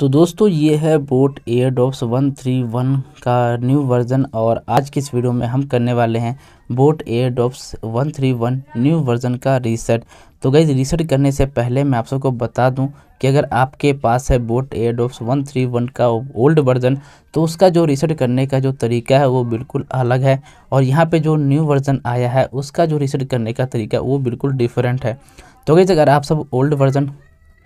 तो दोस्तों ये है Boat Airdopes one three one का न्यू वर्ज़न और आज की इस वीडियो में हम करने वाले हैं Boat Airdopes one three one new version का रीसेट तो गई रीसेट करने से पहले मैं आप सबको बता दूं कि अगर आपके पास है Boat Airdopes one three one का ओल्ड वर्ज़न तो उसका जो रीसेट करने का जो तरीका है वो बिल्कुल अलग है और यहाँ पर जो न्यू वर्ज़न आया है उसका जो रीसेट करने का तरीका वो बिल्कुल डिफरेंट है तो गई अगर आप सब ओल्ड वर्ज़न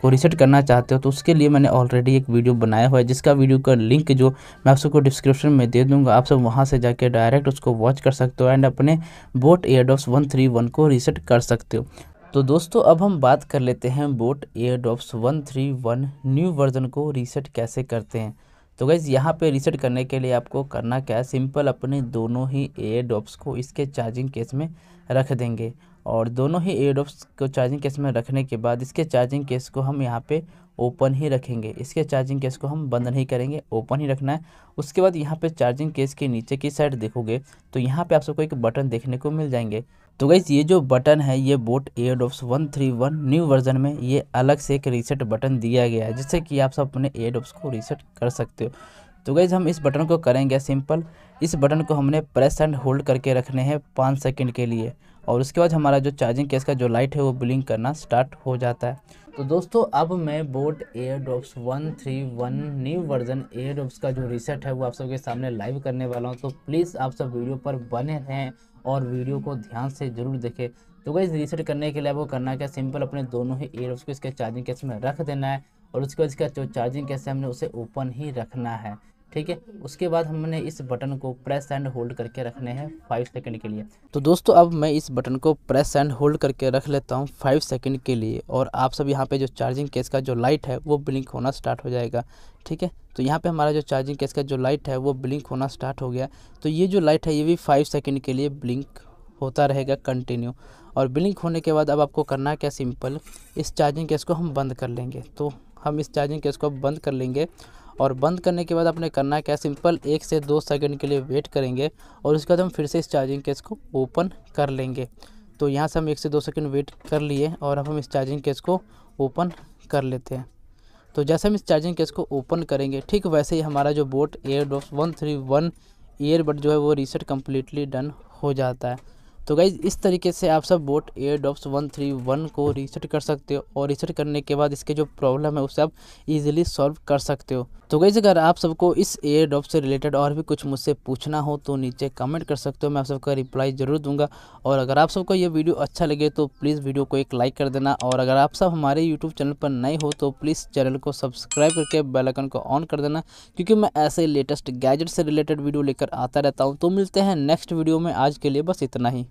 को रिसेट करना चाहते हो तो उसके लिए मैंने ऑलरेडी एक वीडियो बनाया हुआ है जिसका वीडियो का लिंक जो मैं आप सबको डिस्क्रिप्शन में दे दूंगा आप सब वहाँ से जाके डायरेक्ट उसको वॉच कर सकते हो एंड अपने Boat Airdopes one three one को रिसेट कर सकते हो तो दोस्तों अब हम बात कर लेते हैं Boat Airdopes one three one new version को रीसेट कैसे करते हैं तो गाइज़ यहाँ पे रीसेट करने के लिए आपको करना क्या है सिंपल अपने दोनों ही एयर डॉप्स को इसके चार्जिंग केस में रख देंगे और दोनों ही एयरड्रॉप्स को चार्जिंग केस में रखने के बाद इसके चार्जिंग केस को हम यहाँ पे ओपन ही रखेंगे इसके चार्जिंग केस को हम बंद नहीं करेंगे ओपन ही रखना है उसके बाद यहाँ पे चार्जिंग केस के नीचे की साइड देखोगे तो यहाँ पे आप सबको एक बटन देखने को मिल जाएंगे तो गाइज ये जो बटन है ये Boat Airdopes one three one new version में ये अलग से एक रीसेट बटन दिया गया है जिससे कि आप सब अपने एयरडोप्स को रीसेट कर सकते हो तो गाइज हम इस बटन को करेंगे सिंपल इस बटन को हमने प्रेस एंड होल्ड करके रखने हैं पाँच सेकेंड के लिए और उसके बाद हमारा जो चार्जिंग केस का जो लाइट है वो ब्लिंक करना स्टार्ट हो जाता है तो दोस्तों अब मैं Boat Airdrops one three one new version Airdrops का जो रिसेट है वो आप सबके सामने लाइव करने वाला हूँ तो प्लीज़ आप सब वीडियो पर बने रहें और वीडियो को ध्यान से ज़रूर देखें तो गई रिसेट करने के लिए वो करना क्या सिंपल अपने दोनों ही एयर ड्रॉप्स को इसके चार्जिंग केस में रख देना है और उसके बाद इसका जो चार्जिंग केस है हमने उसे ओपन ही रखना है ठीक है उसके बाद हमने इस बटन को प्रेस एंड होल्ड करके रखने हैं फाइव सेकंड के लिए तो दोस्तों अब मैं इस बटन को प्रेस एंड होल्ड करके रख लेता हूँ फाइव सेकंड के लिए और आप सब यहाँ पे जो चार्जिंग केस का जो लाइट है वो ब्लिंक होना स्टार्ट हो जाएगा ठीक है तो यहाँ पे हमारा जो चार्जिंग केस का जो लाइट है वो ब्लिंक होना स्टार्ट हो गया तो ये जो लाइट है ये भी फाइव सेकेंड के लिए ब्लिंक होता रहेगा कंटिन्यू और ब्लिंक होने के बाद अब आपको करना क्या सिंपल इस चार्जिंग केस को हम बंद कर लेंगे तो हम इस चार्जिंग केस को बंद कर लेंगे और बंद करने के बाद आपने करना क्या सिंपल एक से दो सेकंड के लिए वेट करेंगे और उसके बाद हम फिर से इस चार्जिंग केस को ओपन कर लेंगे तो यहाँ से हम एक से दो सेकंड वेट कर लिए और अब हम इस चार्जिंग केस को ओपन कर लेते हैं तो जैसे हम इस चार्जिंग केस को ओपन करेंगे ठीक वैसे ही हमारा जो Boat Airdrop one three one earbud जो है वो रीसेट कम्प्लीटली डन हो जाता है तो गाइज इस तरीके से आप सब Boat Airdopes one three one को रीसेट कर सकते हो और रीसेट करने के बाद इसके जो प्रॉब्लम है उसे आप इजीली सॉल्व कर सकते हो तो गाइज अगर आप सबको इस एयर डॉप से रिलेटेड और भी कुछ मुझसे पूछना हो तो नीचे कमेंट कर सकते हो मैं आप सबका रिप्लाई ज़रूर दूंगा और अगर आप सबको ये वीडियो अच्छा लगे तो प्लीज़ वीडियो को एक लाइक कर देना और अगर आप सब हमारे यूट्यूब चैनल पर नए हो तो प्लीज़ चैनल को सब्सक्राइब करके बेलकन को ऑन कर देना क्योंकि मैं ऐसे लेटेस्ट गैजेट से रिलेटेड वीडियो लेकर आता रहता हूँ तो मिलते हैं नेक्स्ट वीडियो में आज के लिए बस इतना ही